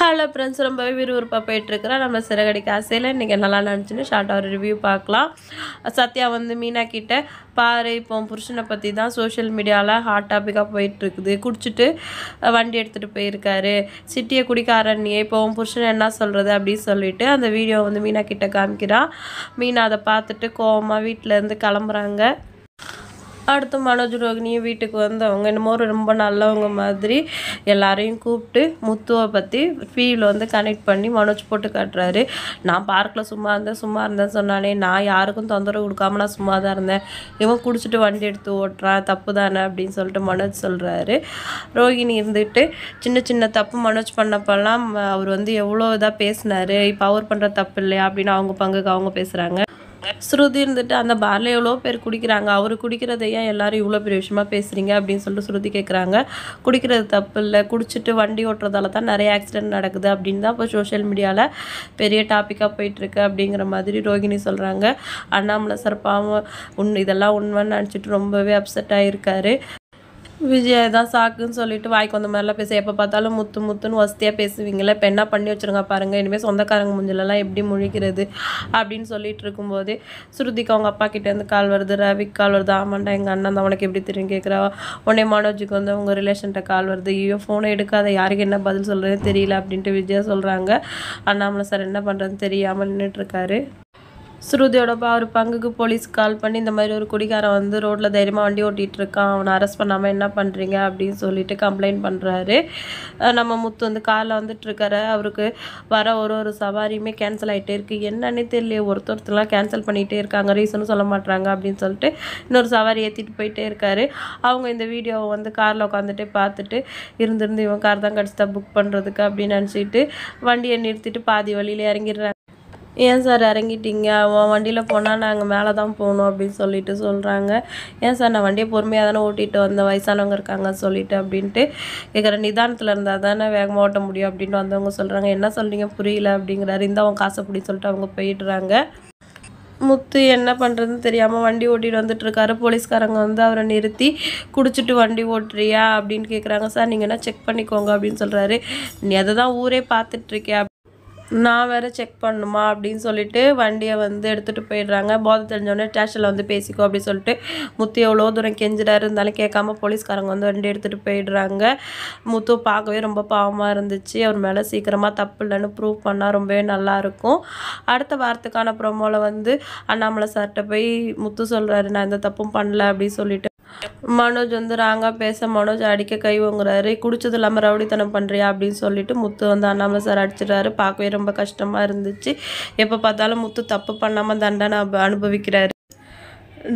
hello friends ரொம்ப விறுவிறுப்பாக போயிட்டுருக்குறோம் நம்ம சிறகடி ஆசையில் இன்றைக்கி நல்லா நினச்சின்னு ஷார்ட்டாக ஒரு ரிவ்யூ பார்க்கலாம் சத்யா வந்து மீனா கிட்டே பாரு இப்போ புருஷனை பற்றி தான் சோஷியல் மீடியாவில் ஹாட் டாப்பிக்காக போயிட்டுருக்குது குடிச்சிட்டு வண்டி எடுத்துகிட்டு போயிருக்காரு சிட்டியை குடிக்காரண்ணியே இப்போ உன் புருஷனை என்ன சொல்கிறது அப்படின்னு சொல்லிட்டு அந்த வீடியோ வந்து மீனா கிட்டே காமிக்கிறான் மீனா அதை பார்த்துட்டு கோவமாக வீட்டிலேருந்து கிளம்புறாங்க அடுத்து மனோஜ் ரோகினியும் வீட்டுக்கு வந்து அவங்க என்னமோ ரொம்ப நல்லவங்க மாதிரி எல்லாரையும் கூப்பிட்டு முத்துவை பற்றி ஃபீல் வந்து கனெக்ட் பண்ணி மனோஜ் போட்டு காட்டுறாரு நான் பார்க்கில் சும்மா இருந்தேன் சும்மா இருந்தேன் சொன்னானே நான் யாருக்கும் தொந்தரவு கொடுக்காம நான் சும்மா தான் இருந்தேன் இவன் குடிச்சிட்டு வண்டி எடுத்து ஓட்டுறான் தப்பு தானே அப்படின்னு சொல்லிட்டு மனோஜ் சொல்கிறாரு ரோகிணி இருந்துட்டு சின்ன சின்ன தப்பு மனோஜ் பண்ணப்பெல்லாம் அவர் வந்து எவ்வளோ இதாக பேசினார் இப்போ அவர் பண்ணுற தப்பு இல்லையா அப்படின்னு அவங்க பங்குக்கு அவங்க பேசுகிறாங்க ஸ்ருதி இருந்துட்டு அந்த பார்ல எவ்வளோ பேர் குடிக்கிறாங்க அவர் குடிக்கிறதையா எல்லாரும் இவ்வளோ பெரிய விஷயமா பேசுகிறீங்க அப்படின்னு சொல்லிட்டு ஸ்ருதி கேட்குறாங்க குடிக்கிறது தப்பு இல்லை குடிச்சிட்டு வண்டி ஓட்டுறதால தான் நிறைய ஆக்சிடென்ட் நடக்குது அப்படின்னு தான் இப்போ சோஷியல் மீடியாவில் பெரிய டாப்பிக்காக போயிட்டுருக்கு அப்படிங்கிற மாதிரி ரோகிணி சொல்கிறாங்க அண்ணாமலை சார் பாவம் உன் இதெல்லாம் உண்மைன்னு நினச்சிட்டு ரொம்பவே அப்செட் ஆகிருக்காரு விஜயா தான் சாக்குன்னு சொல்லிட்டு வாய்க்கு வந்த மாதிரிலாம் பேச எப்போ பார்த்தாலும் முத்து முத்துன்னு வசதியாக பேசுவீங்களே இப்போ என்ன பண்ணி வச்சுருங்க பாருங்கள் இனிமேல் சொந்தக்காரங்க முஞ்சலெல்லாம் எப்படி முழிக்கிறது அப்படின்னு சொல்லிட்டு இருக்கும்போது ஸ்ருதிக்கு அவங்க அப்பா கிட்டேருந்து கால் வருது ரவிக்கு கால் வருது ஆமாண்டா எங்கள் அண்ணன் தான் உனக்கு எப்படி தெரியும் கேட்குறா உடனே மனோஜுக்கு வந்து அவங்க ரிலேஷன்கிட்ட கால் வருது ஐயோ ஃபோனை எடுக்காத யாருக்கு என்ன பதில் சொல்கிறதுன்னு தெரியல அப்படின்ட்டு விஜயா சொல்கிறாங்க அண்ணாமலை சார் என்ன பண்ணுறதுன்னு தெரியாமல் நின்றுட்டுருக்காரு ஸ்ருதியோட அவர் பங்குக்கு போலீஸ் கால் பண்ணி இந்த மாதிரி ஒரு குடிகாரன் வந்து ரோட்டில் தைரியமாக வண்டி ஓட்டிகிட்டு இருக்கான் அவனை அரெஸ்ட் பண்ணாமல் என்ன பண்ணுறீங்க அப்படின்னு சொல்லிட்டு கம்ப்ளைண்ட் பண்ணுறாரு நம்ம முத்து வந்து காரில் வந்துட்டுருக்காரு அவருக்கு வர ஒரு ஒரு சவாரியுமே கேன்சல் ஆகிட்டே இருக்குது என்னன்னே தெரியல ஒருத்தருத்தெல்லாம் கேன்சல் பண்ணிகிட்டே இருக்காங்க ரீசனும் சொல்ல மாட்டாங்க அப்படின்னு சொல்லிட்டு இன்னொரு சவாரி ஏற்றிட்டு போயிட்டே இருக்காரு அவங்க இந்த வீடியோவை வந்து காரில் உட்காந்துட்டே பார்த்துட்டு இருந்திருந்து இவன் கார் தான் கடிச்சு புக் பண்ணுறதுக்கு அப்படின்னு நினச்சிட்டு வண்டியை நிறுத்திட்டு பாதி வழியில் இறங்கிடுறாங்க ஏன் சார் இறங்கிட்டீங்க உன் வண்டியில் போனால் நாங்கள் மேலே தான் போகணும் அப்படின்னு சொல்லிட்டு சொல்கிறாங்க ஏன் சார் நான் வண்டியை பொறுமையாக தானே ஓட்டிகிட்டு வந்தேன் வயசானவங்க இருக்காங்க சொல்லிட்டு அப்படின்ட்டு கேட்குற நிதானத்தில் இருந்தால் தானே வேகமாக ஓட்ட முடியும் அப்படின்னு வந்தவங்க சொல்கிறாங்க என்ன சொல்கிறீங்க புரியல அப்படிங்கிறாரு இந்த அவங்க காசை அப்படி சொல்லிட்டு அவங்க போயிடுறாங்க முத்து என்ன பண்ணுறதுன்னு தெரியாமல் வண்டி ஓட்டிகிட்டு வந்துட்டுருக்காரு போலீஸ்காரங்க வந்து அவரை நிறுத்தி குடிச்சிட்டு வண்டி ஓட்டுறியா அப்படின்னு கேட்குறாங்க சார் நீங்கள் என்ன செக் பண்ணிக்கோங்க அப்படின்னு சொல்கிறாரு நீ அதை தான் ஊரே பார்த்துட்ருக்கியா நான் வேறு செக் பண்ணணுமா அப்படின்னு சொல்லிட்டு வண்டியை வந்து எடுத்துகிட்டு போயிடுறாங்க போதை தெரிஞ்சோடனே ஸ்டேஷனில் வந்து பேசிக்கோ அப்படின்னு சொல்லிட்டு முத்து எவ்வளோ தூரம் கெஞ்சிடாரு இருந்தாலும் கேட்காம போலீஸ்காரங்க வந்து வண்டி எடுத்துகிட்டு போயிடுறாங்க முத்து பார்க்கவே ரொம்ப பாவமாக இருந்துச்சு அவர் மேலே சீக்கிரமாக தப்பு இல்லைன்னு ப்ரூவ் பண்ணால் ரொம்பவே நல்லாயிருக்கும் அடுத்த வாரத்துக்கான ப்ரோமோவில் வந்து அண்ணாமலை சார்கிட்ட போய் முத்து சொல்கிறாரு நான் எந்த தப்பும் பண்ணல அப்படின்னு சொல்லிட்டு மனோஜ் வந்து ராங்காக பேச மனோஜ் அடிக்க கை வாங்குறாரு குடிச்சது இல்லாமல் ரவுடித்தனம் பண்ணுறியா அப்படின்னு சொல்லிட்டு முத்து வந்து அண்ணாமலை சார் அடிச்சிடறாரு பார்க்கவே ரொம்ப கஷ்டமாக இருந்துச்சு எப்போ பார்த்தாலும் முத்து தப்பு பண்ணாமல் தண்டனை அனுபவிக்கிறாரு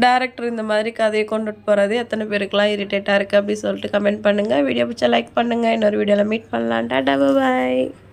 டேரக்டர் இந்த மாதிரி கதையை கொண்டுட்டு போகிறது எத்தனை பேருக்குலாம் இரிட்டேட்டாக இருக்குது அப்படின்னு சொல்லிட்டு கமெண்ட் பண்ணுங்கள் வீடியோ பிடிச்சா லைக் பண்ணுங்கள் இன்னொரு வீடியோவில் மீட் பண்ணலான்டா டபு பாய்